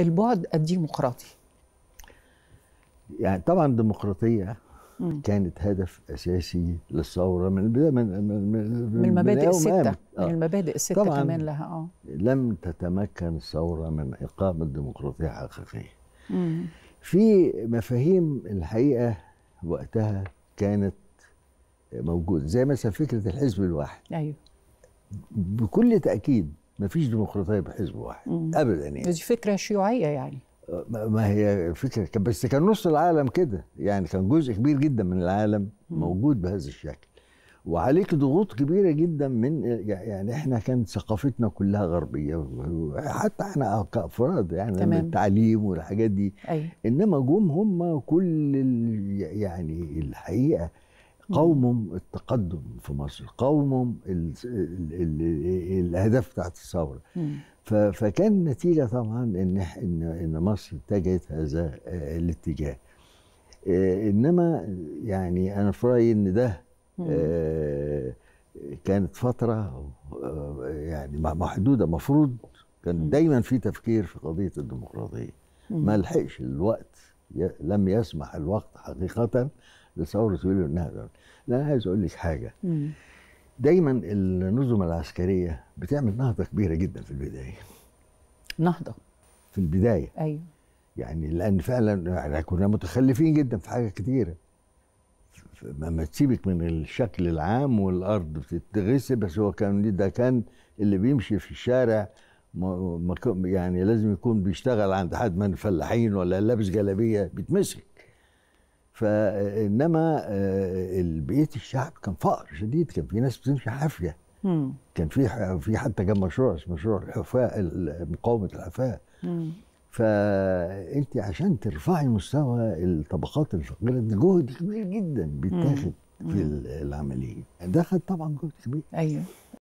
البعد الديمقراطي يعني طبعا الديمقراطيه كانت هدف اساسي للثوره من البدايه من من, من, من المبادئ السته آه. من المبادئ السته كمان لها اه لم تتمكن الثوره من اقامه ديمقراطيه حقيقيه في مفاهيم الحقيقه وقتها كانت موجوده زي مثلا فكره الحزب الواحد ايوه بكل تاكيد ما فيش ديمقراطيه بحزب واحد مم. ابدا يعني دي فكره شيوعيه يعني آه، ما هي فكره بس كان نص العالم كده يعني كان جزء كبير جدا من العالم موجود بهذا الشكل وعليك ضغوط كبيره جدا من يعني احنا كانت ثقافتنا كلها غربيه حتى احنا كافراد يعني تمام. من التعليم والحاجات دي أي. أيوة. انما جم هم كل يعني الحقيقه قومهم التقدم في مصر قومهم الاهداف بتاعت الثوره فكان النتيجه طبعا ان ان ان مصر اتجهت هذا الاتجاه آه، انما يعني انا في رايي ان ده آه، كانت فتره آه، يعني محدوده مفروض كان دايما في تفكير في قضيه الديمقراطيه ما لحقش الوقت لم يسمح الوقت حقيقة لثورة يوليو انها لا أنا عايز أقول لك حاجة دايما النظم العسكرية بتعمل نهضة كبيرة جدا في البداية نهضة في البداية أيوه يعني لأن فعلا احنا كنا متخلفين جدا في حاجة كتيرة ما تسيبك من الشكل العام والارض بتتغسل بس هو كان ده كان اللي بيمشي في الشارع يعني لازم يكون بيشتغل عند حد من الفلاحين ولا لابس جلابيه بيتمسك فانما بقيه آه، الشعب كان فقر شديد كان في ناس بتمشي حافيه كان في في حتى كان مشروع اسمه مشروع الحفاء مقاومه الحفاه فانت عشان ترفعي مستوى الطبقات الفقيره ده جهد كبير جدا بيتاخد في العمليه ده خد طبعا جهد كبير ايوه